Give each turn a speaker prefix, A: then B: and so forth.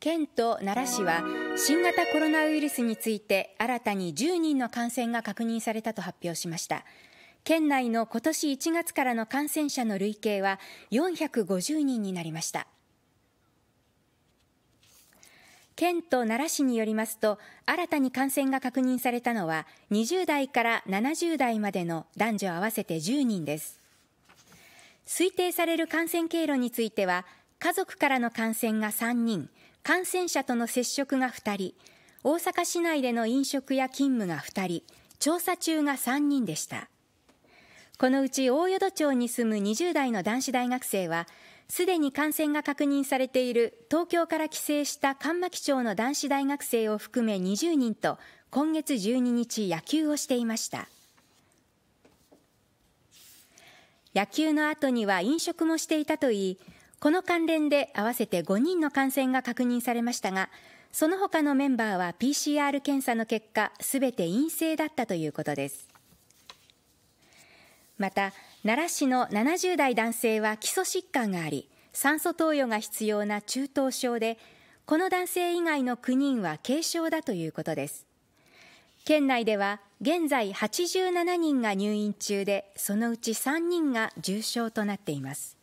A: 県と奈良市は新型コロナウイルスについて新たに10人の感染が確認されたと発表しました県内の今年1月からの感染者の累計は450人になりました県と奈良市によりますと新たに感染が確認されたのは20代から70代までの男女合わせて10人です推定される感染経路については家族からの感染が3人、感染者との接触が2人、大阪市内での飲食や勤務が2人、調査中が3人でした。このうち大淀町に住む20代の男子大学生は、すでに感染が確認されている東京から帰省した神牧町の男子大学生を含め20人と今月12日野球をしていました。野球の後には飲食もしていたといい、この関連で合わせて5人の感染が確認されましたが、その他のメンバーは PCR 検査の結果、すべて陰性だったということです。また、奈良市の70代男性は基礎疾患があり、酸素投与が必要な中等症で、この男性以外の9人は軽症だということです。県内では現在87人が入院中で、そのうち3人が重症となっています。